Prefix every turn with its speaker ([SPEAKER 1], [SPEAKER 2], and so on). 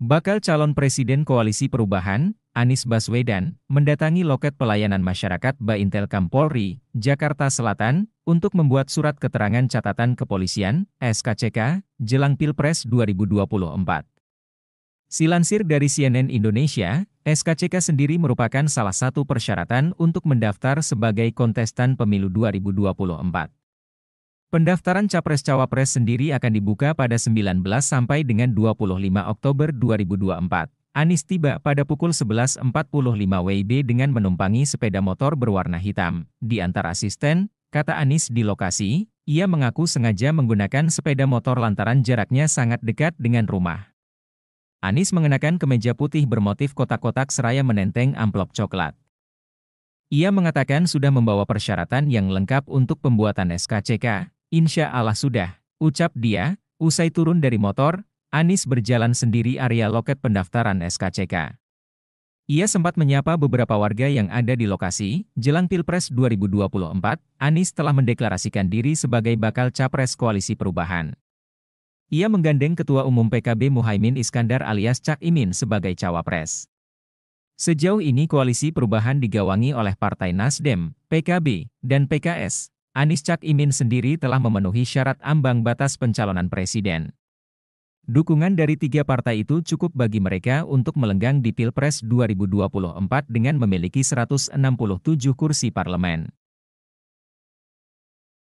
[SPEAKER 1] Bakal calon presiden Koalisi Perubahan, Anies Baswedan, mendatangi loket pelayanan masyarakat Baintel Kampolri, Jakarta Selatan, untuk membuat surat keterangan catatan kepolisian, SKCK, jelang Pilpres 2024. Silansir dari CNN Indonesia, SKCK sendiri merupakan salah satu persyaratan untuk mendaftar sebagai kontestan pemilu 2024. Pendaftaran Capres-Cawapres sendiri akan dibuka pada 19 sampai dengan 25 Oktober 2024. Anies tiba pada pukul 11.45 WIB dengan menumpangi sepeda motor berwarna hitam. Di antara asisten, kata Anies di lokasi, ia mengaku sengaja menggunakan sepeda motor lantaran jaraknya sangat dekat dengan rumah. Anies mengenakan kemeja putih bermotif kotak-kotak seraya menenteng amplop coklat. Ia mengatakan sudah membawa persyaratan yang lengkap untuk pembuatan SKCK, Insya Allah sudah, ucap dia, usai turun dari motor, Anis berjalan sendiri area loket pendaftaran SKCK. Ia sempat menyapa beberapa warga yang ada di lokasi, jelang Pilpres 2024, Anis telah mendeklarasikan diri sebagai bakal capres koalisi perubahan. Ia menggandeng Ketua Umum PKB Muhaimin Iskandar alias Cak Imin sebagai cawapres. Sejauh ini koalisi perubahan digawangi oleh Partai Nasdem, PKB, dan PKS, Anies Cak Imin sendiri telah memenuhi syarat ambang batas pencalonan presiden. Dukungan dari tiga partai itu cukup bagi mereka untuk melenggang di Pilpres 2024 dengan memiliki 167 kursi parlemen.